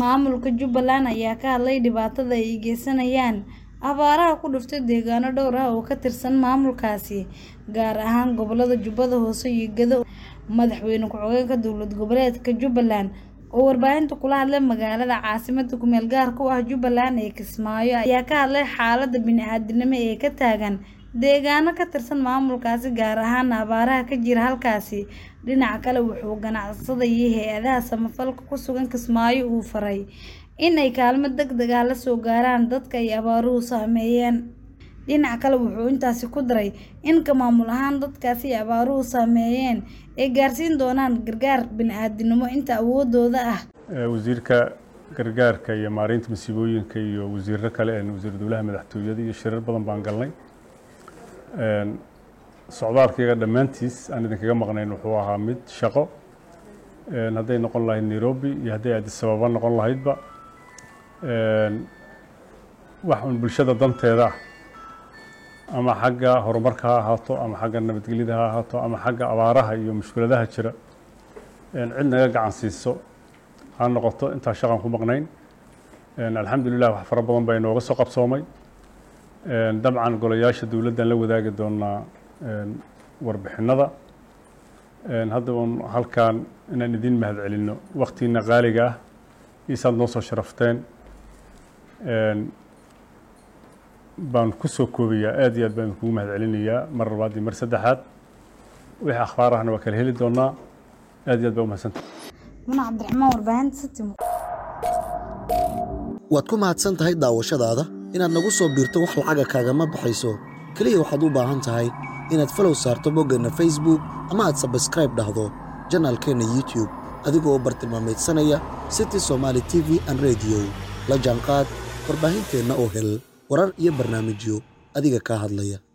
Maamulka Jubbaland ayaa ka hadlay dhibaatada ay geysanayaan abaaraha ku dhuftay deegaano dhowr ah oo ka tirsan maamulkaasi, gaar ahaan gobollada Jubbada Hoose iyo Gedo. Madaxweyne ku xogeenka dowlad goboleedka Jubbaland oo warbaahinta kula hadlay magaalada caasimada ku meel gaarka u ah Jubbaland ee Kismaayo ayaa ka hadlay xaaladda bini'aadantinimo ee ka taagan. Deegaano ka tirsan maamulkaasi gaar ahaan abaaraha ka jira halkaasi, dhinaca kale wuxuu ganacsatada iyo adaha samafalka ku sugan Kismaayo uu faray inay kaalmo deg deg ah la soo gaaraan dadka ay abaaruhu saameeyeen. dhinac kale wuxuu intaasi ku daray inka maamul ahaan dadkaas abaaruhu saameeyeen ay gaarsiin doonaan gargaar bini'aadannimo inta awooddooda ah. Wasiirka gargaarka iyo maareynta masiibooyinka iyo wasiirro kale ee wasiirradowlaha madaxtooyada iyo shirar badan baan galnay socdaalkayga dhammaantiis aan idinkaga maqnayn wuxuu ahaa mid shaqo hadday noqon lahayd nairobi iyo hadday adisababa noqon lahaydba wax un bulshada danteeda ah ama xagga horumarka ha ahaato ama xagga nabadgelyada ha ahaato ama xagga abaaraha iyo mushkiladaha jira cid naga gacan siiso ha noqoto intaa shaqan ku maqnayn alxamdulilah wax fara badan baa inooga soo qabsoomay dabcan golayaasha dowladdan la wadaagi doonaa warbixinada haddaba halkaan inaan idiin mahadcelinno waktiina qaaliga ah isaad noo soo sharafteen baan kusoo koobayaa aad iyo aad baan idinkugu mahadcelinayaa mar labaad iyo mar saddexaad wixii akhbaar waa kala heli doonaa aad iyo aad baa umahadsanta muna cabdiraxmaan warbaahinta waad ku mahadsan tahay daawashadaada inaad nagu soo biirto wax lacaga kaagama baxayso keliya waxaad u baahan tahay inaad falow saarto boggeenna facebook ama aad sabskraib dhahdo janaalkeenna youtube adigoo bartilmaameedsanaya city somaali t v an rediyo la jaanqaad warbaahinteenna oo hel warar iyo barnaamijyo adiga kaa hadlaya